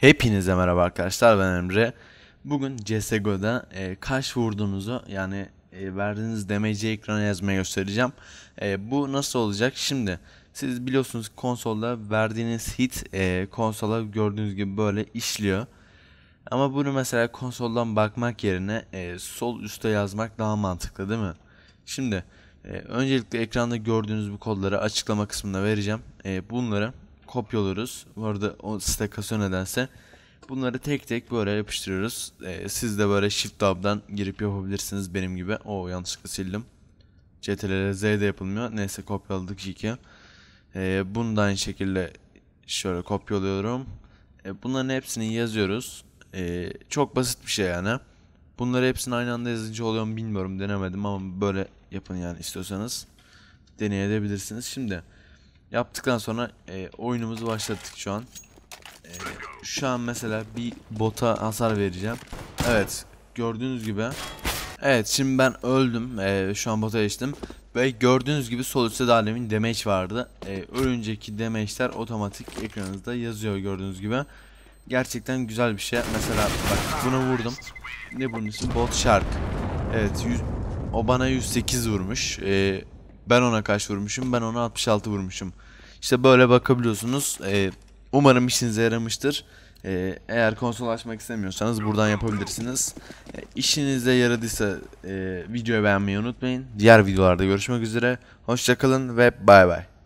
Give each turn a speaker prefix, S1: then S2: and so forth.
S1: Hepinize merhaba arkadaşlar ben Emre. Bugün CSGO'da e, kaç vurduğunuzu yani e, verdiğiniz damage'i ekrana yazmaya göstereceğim. E, bu nasıl olacak? Şimdi siz biliyorsunuz konsolda verdiğiniz hit e, konsola gördüğünüz gibi böyle işliyor. Ama bunu mesela konsoldan bakmak yerine e, sol üstte yazmak daha mantıklı değil mi? Şimdi e, öncelikle ekranda gördüğünüz bu kodları açıklama kısmında vereceğim. E, bunları kopyalıyoruz. Bu arada o stakaso nedense. Bunları tek tek böyle yapıştırıyoruz. Ee, siz de böyle shift tab'dan girip yapabilirsiniz benim gibi. O yanlışlıkla sildim. CTRL Z de yapılmıyor. Neyse kopyaladık J2. Ee, bunu da aynı şekilde şöyle kopyalıyorum. Ee, bunların hepsini yazıyoruz. Ee, çok basit bir şey yani. Bunları hepsini aynı anda yazınca oluyor mu bilmiyorum denemedim ama böyle yapın yani istiyorsanız deneyebilirsiniz. Şimdi Yaptıktan sonra e, oyunumuzu başlattık şu an. E, şu an mesela bir bota hasar vereceğim. Evet gördüğünüz gibi. Evet şimdi ben öldüm. E, şu an bota geçtim. Ve gördüğünüz gibi sol üstte daha demin damage vardı. E, ölünceki damage'ler otomatik ekranınızda yazıyor gördüğünüz gibi. Gerçekten güzel bir şey. Mesela bak bunu vurdum. Ne bunun ismi? Bot Shark. Evet o bana 108 vurmuş. Eee ben ona kaç vurmuşum? Ben ona 66 vurmuşum. İşte böyle bakabiliyorsunuz. Ee, umarım işinize yaramıştır. Ee, eğer konsol açmak istemiyorsanız buradan yapabilirsiniz. Ee, işinize yaradıysa e, videoyu beğenmeyi unutmayın. Diğer videolarda görüşmek üzere. Hoşçakalın ve bay bay.